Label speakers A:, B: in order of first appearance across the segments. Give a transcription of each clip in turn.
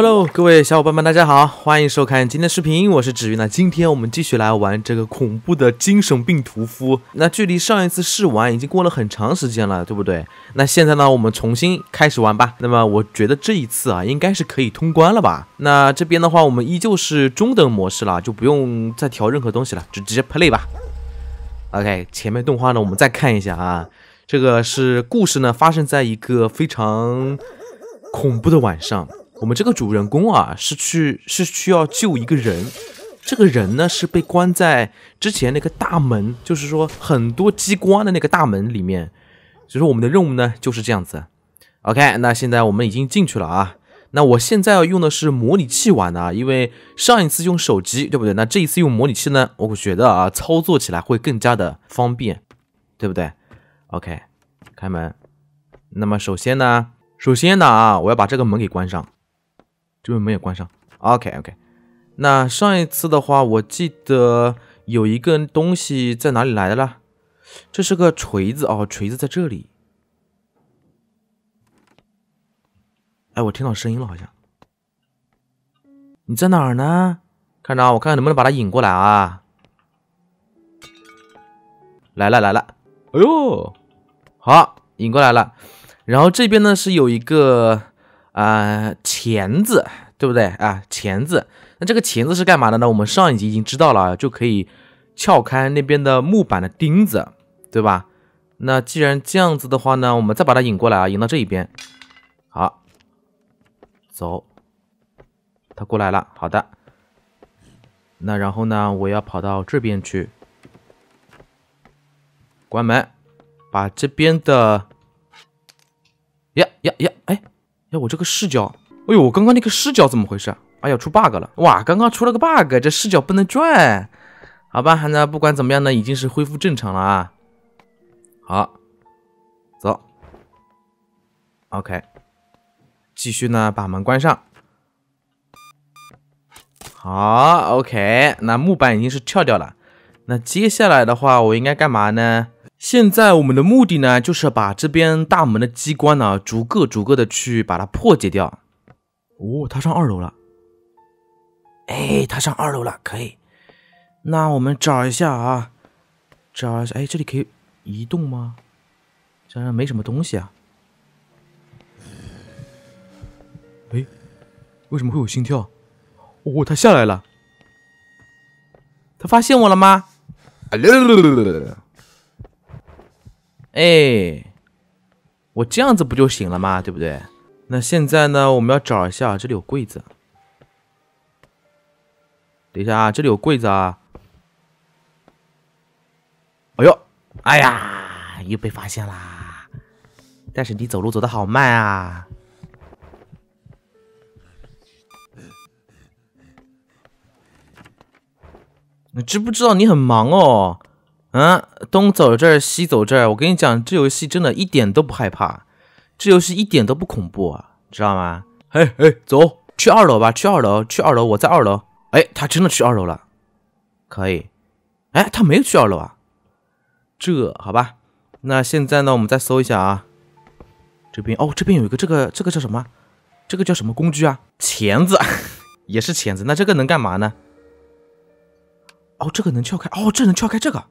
A: Hello，各位小伙伴们，大家好，欢迎收看今天的视频，我是止云。那今天我们继续来玩这个恐怖的精神病屠夫。那距离上一次试玩已经过了很长时间了，对不对？那现在呢，我们重新开始玩吧。那么我觉得这一次啊，应该是可以通关了吧？那这边的话，我们依旧是中等模式了，就不用再调任何东西了，就直接 play 吧。OK，前面动画呢，我们再看一下啊。这个是故事呢，发生在一个非常恐怖的晚上。我们这个主人公啊，是去是需要救一个人，这个人呢是被关在之前那个大门，就是说很多机关的那个大门里面，所以说我们的任务呢就是这样子。OK，那现在我们已经进去了啊，那我现在要用的是模拟器玩的，啊，因为上一次用手机，对不对？那这一次用模拟器呢，我觉得啊，操作起来会更加的方便，对不对？OK，开门。那么首先呢，首先呢啊，我要把这个门给关上。这边门也关上。OK OK，那上一次的话，我记得有一个东西在哪里来的？啦？这是个锤子哦，锤子在这里。哎，我听到声音了，好像。你在哪儿呢？看着啊，我看看能不能把它引过来啊。来了来了，哎呦，好，引过来了。然后这边呢是有一个。啊，钳子，对不对啊？钳子，那这个钳子是干嘛的呢？我们上一集已经知道了，就可以撬开那边的木板的钉子，对吧？那既然这样子的话呢，我们再把它引过来啊，引到这一边。好，走，他过来了。好的，那然后呢，我要跑到这边去关门，把这边的呀呀呀。哎，我这个视角，哎呦，我刚刚那个视角怎么回事？哎呀，出 bug 了！哇，刚刚出了个 bug，这视角不能转。好吧，那不管怎么样呢，已经是恢复正常了啊。好，走。OK，继续呢，把门关上。好，OK，那木板已经是跳掉了。那接下来的话，我应该干嘛呢？现在我们的目的呢，就是把这边大门的机关呢，逐个逐个的去把它破解掉。哦，他上二楼了。哎，他上二楼了，可以。那我们找一下啊，找一下。哎，这里可以移动吗？墙上没什么东西啊。哎，为什么会有心跳？哦，他下来了。他发现我了吗？哎，我这样子不就行了吗？对不对？那现在呢？我们要找一下，这里有柜子。等一下啊，这里有柜子啊！哎呦，哎呀，又被发现啦！但是你走路走的好慢啊！你知不知道你很忙哦？啊，东走这儿，西走这儿，我跟你讲，这游戏真的一点都不害怕，这游戏一点都不恐怖啊，知道吗？嘿嘿，走去二楼吧，去二楼，去二楼，我在二楼。哎，他真的去二楼了，可以。哎，他没有去二楼啊，这好吧。那现在呢，我们再搜一下啊，这边哦，这边有一个这个这个叫什么？这个叫什么工具啊？钳子，也是钳子。那这个能干嘛呢？哦，这个能撬开，哦，这能撬开这个。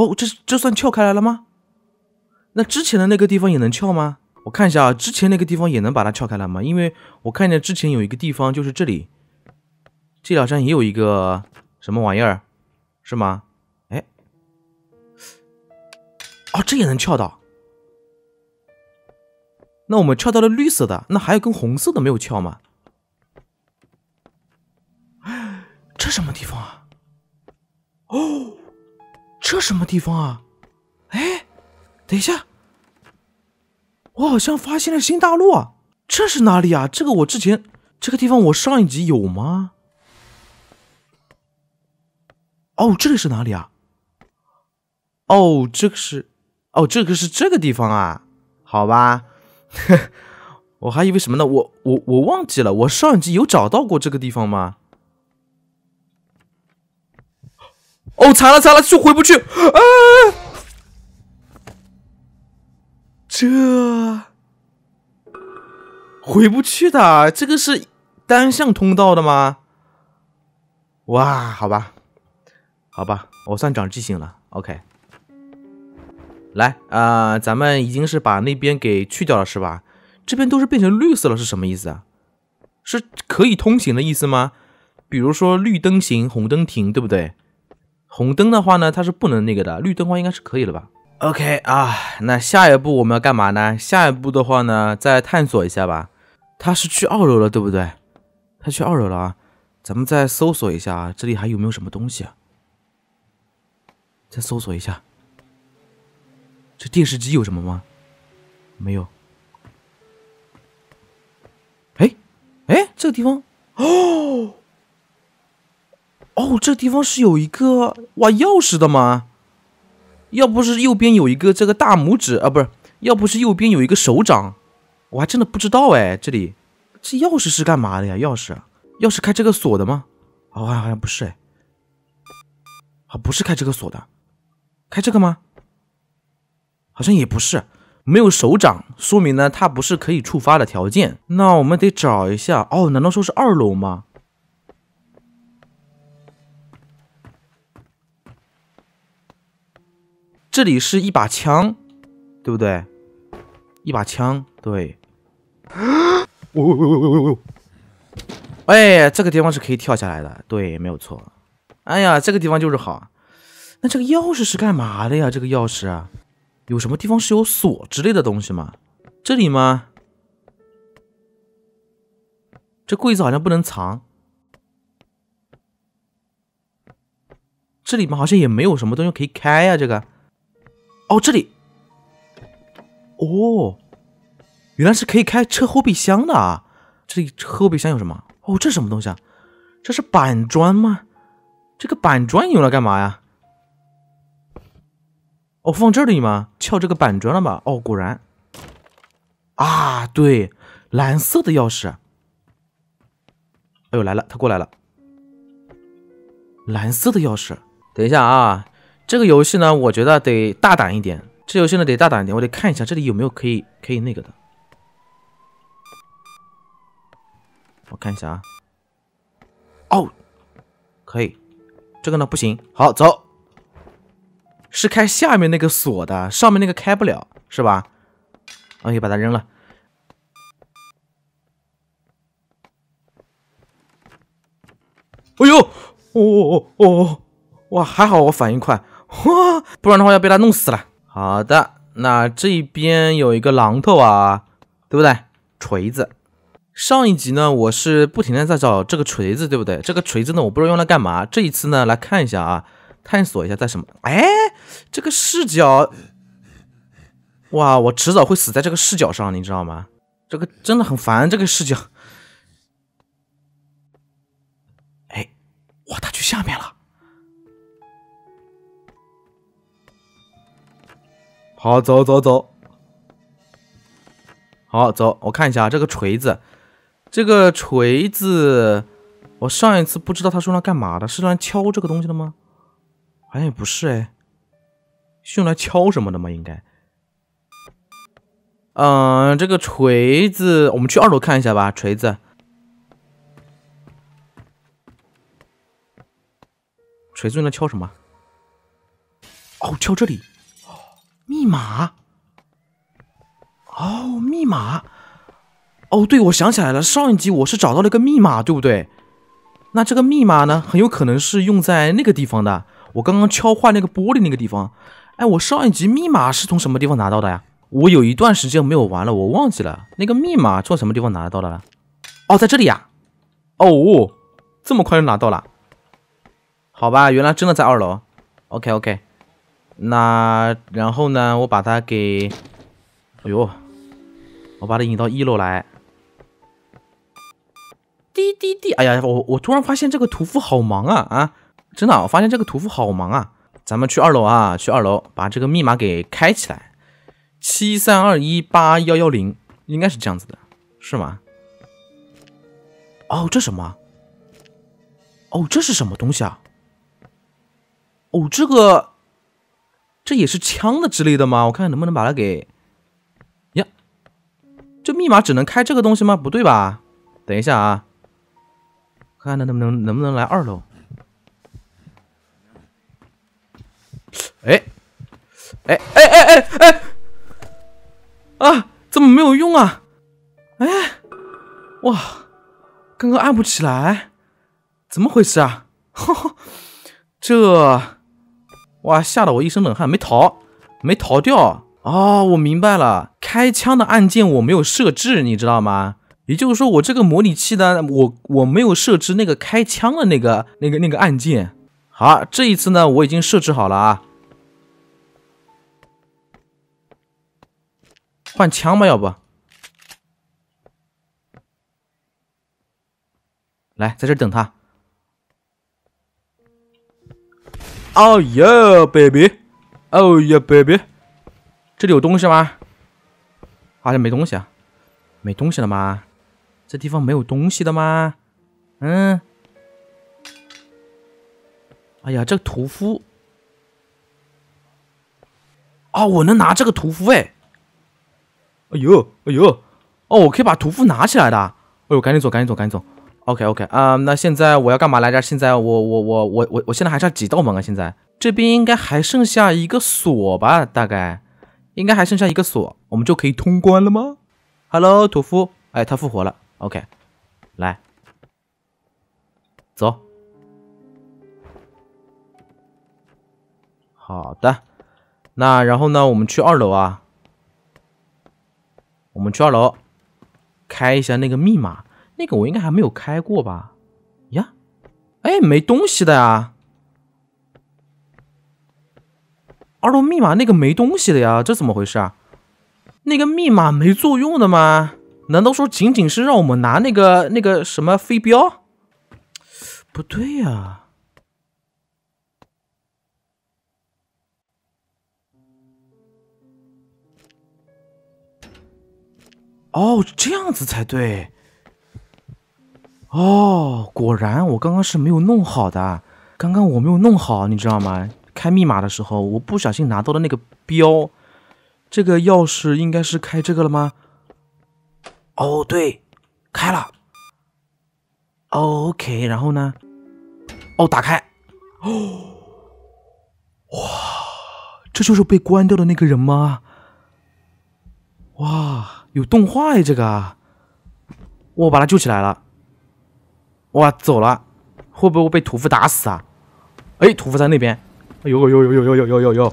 A: 哦，这这算撬开来了吗？那之前的那个地方也能撬吗？我看一下啊，之前那个地方也能把它撬开来吗？因为我看见之前有一个地方，就是这里，这好像也有一个什么玩意儿，是吗？哎，哦，这也能撬到。那我们撬到了绿色的，那还有根红色的没有撬吗？这什么地方啊？哦。这什么地方啊？哎，等一下，我好像发现了新大陆啊！这是哪里啊？这个我之前这个地方，我上一集有吗？哦，这里是哪里啊？哦，这个是，哦，这个是这个地方啊？好吧，我还以为什么呢？我我我忘记了，我上一集有找到过这个地方吗？哦，惨了惨了，就回不去，啊！这回不去的，这个是单向通道的吗？哇，好吧，好吧，我算长记性了。OK，来啊，咱们已经是把那边给去掉了是吧？这边都是变成绿色了，是什么意思啊？是可以通行的意思吗？比如说绿灯行，红灯停，对不对？红灯的话呢，它是不能那个的。绿灯的话应该是可以了吧？OK 啊，那下一步我们要干嘛呢？下一步的话呢，再探索一下吧。他是去二楼了，对不对？他去二楼了啊，咱们再搜索一下，啊，这里还有没有什么东西？再搜索一下，这电视机有什么吗？没有。哎，哎，这个地方，哦。哦，这地方是有一个哇钥匙的吗？要不是右边有一个这个大拇指啊，不是，要不是右边有一个手掌，我还真的不知道哎。这里这钥匙是干嘛的呀？钥匙，钥匙开这个锁的吗？哦，好像好像不是哎，啊不是开这个锁的，开这个吗？好像也不是，没有手掌，说明呢它不是可以触发的条件。那我们得找一下哦，难道说是二楼吗？这里是一把枪，对不对？一把枪，对。哎，这个地方是可以跳下来的，对，没有错。哎呀，这个地方就是好。那这个钥匙是干嘛的呀？这个钥匙啊，有什么地方是有锁之类的东西吗？这里吗？这柜子好像不能藏。这里面好像也没有什么东西可以开啊，这个。哦，这里，哦，原来是可以开车后备箱的啊！这里后备箱有什么？哦，这是什么东西？啊？这是板砖吗？这个板砖用来干嘛呀？哦，放这里吗？撬这个板砖了吗？哦，果然，啊，对，蓝色的钥匙。哎呦，来了，他过来了。蓝色的钥匙，等一下啊！这个游戏呢，我觉得得大胆一点。这游戏呢，得大胆一点。我得看一下这里有没有可以可以那个的。我看一下啊。哦，可以。这个呢不行。好，走。是开下面那个锁的，上面那个开不了，是吧？OK，把它扔了。哎呦，哦哦哦！哇，还好我反应快。哇，不然的话要被他弄死了。好的，那这边有一个榔头啊，对不对？锤子。上一集呢，我是不停的在找这个锤子，对不对？这个锤子呢，我不知道用来干嘛。这一次呢，来看一下啊，探索一下在什么。哎，这个视角，哇，我迟早会死在这个视角上，你知道吗？这个真的很烦这个视角。哎，哇，他去下面了。好走走走，好走，我看一下这个锤子，这个锤子，我上一次不知道它用来干嘛的，是用来敲这个东西的吗？好像也不是哎，是用来敲什么的吗？应该，嗯，这个锤子，我们去二楼看一下吧，锤子，锤子用来敲什么？哦，敲这里。密码？哦，密码？哦，对，我想起来了，上一集我是找到了一个密码，对不对？那这个密码呢，很有可能是用在那个地方的。我刚刚敲坏那个玻璃那个地方。哎，我上一集密码是从什么地方拿到的呀？我有一段时间没有玩了，我忘记了。那个密码从什么地方拿得到的？了。哦，在这里呀。哦，这么快就拿到了？好吧，原来真的在二楼。OK，OK。那然后呢？我把它给，哎呦，我把它引到一楼来。滴滴滴！哎呀，我我突然发现这个屠夫好忙啊啊！真的，我发现这个屠夫好忙啊。咱们去二楼啊，去二楼把这个密码给开起来。七三二一八幺幺零，应该是这样子的，是吗？哦，这什么？哦，这是什么东西啊？哦，这个。这也是枪的之类的吗？我看能不能把它给呀？这密码只能开这个东西吗？不对吧？等一下啊，看看能不能能不能来二楼。哎哎哎哎哎哎！啊，怎么没有用啊？哎，哇，刚刚按不起来，怎么回事啊？这。哇！吓得我一身冷汗，没逃，没逃掉啊！我明白了，开枪的按键我没有设置，你知道吗？也就是说，我这个模拟器呢，我我没有设置那个开枪的那个、那个、那个按键。好，这一次呢，我已经设置好了啊。换枪吧，要不？来，在这等他。哦哟，baby，哦哟，baby，这里有东西吗？好像没东西啊，没东西了吗？这地方没有东西的吗？嗯。哎呀，这个屠夫哦，我能拿这个屠夫哎！哎呦，哎呦，哦，我可以把屠夫拿起来的！哎呦，赶紧走，赶紧走，赶紧走！OK OK 啊，那现在我要干嘛来着？现在我我我我我我现在还差几道门啊？现在这边应该还剩下一个锁吧？大概应该还剩下一个锁，我们就可以通关了吗？Hello，屠夫，哎，他复活了。OK，来，走。好的，那然后呢？我们去二楼啊，我们去二楼，开一下那个密码。那个我应该还没有开过吧？呀，哎，没东西的呀！二楼密码那个没东西的呀，这怎么回事啊？那个密码没作用的吗？难道说仅仅是让我们拿那个那个什么飞镖？不对呀！哦，这样子才对。哦，果然我刚刚是没有弄好的。刚刚我没有弄好，你知道吗？开密码的时候，我不小心拿到了那个标。这个钥匙应该是开这个了吗？哦，对，开了。OK，然后呢？哦，打开。哦，哇，这就是被关掉的那个人吗？哇，有动画哎，这个。我把他救起来了。哇，走了，会不会被屠夫打死啊？哎，屠夫在那边。哎呦呦呦呦呦呦呦！呦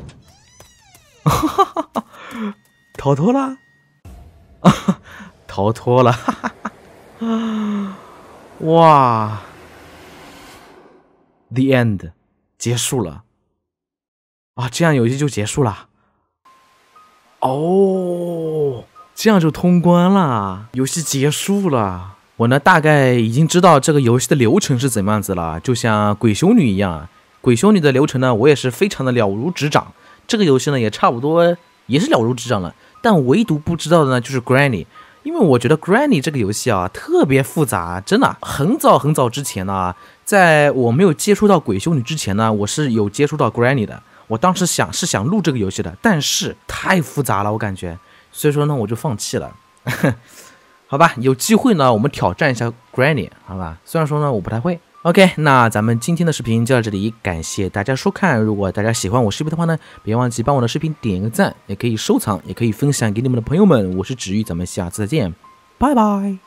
A: 哈哈，哈 逃脱了！啊，逃脱了！哈 哈！啊，哇！The end，结束了！啊，这样游戏就结束了。哦，这样就通关了，游戏结束了。我呢，大概已经知道这个游戏的流程是怎么样子了，就像鬼修女一样，鬼修女的流程呢，我也是非常的了如指掌。这个游戏呢，也差不多也是了如指掌了，但唯独不知道的呢，就是 Granny，因为我觉得 Granny 这个游戏啊，特别复杂，真的。很早很早之前呢，在我没有接触到鬼修女之前呢，我是有接触到 Granny 的。我当时想是想录这个游戏的，但是太复杂了，我感觉，所以说呢，我就放弃了。好吧，有机会呢，我们挑战一下 Granny 好吧？虽然说呢，我不太会。OK，那咱们今天的视频就到这里，感谢大家收看。如果大家喜欢我视频的话呢，别忘记帮我的视频点个赞，也可以收藏，也可以分享给你们的朋友们。我是止玉，咱们下次再见，拜拜。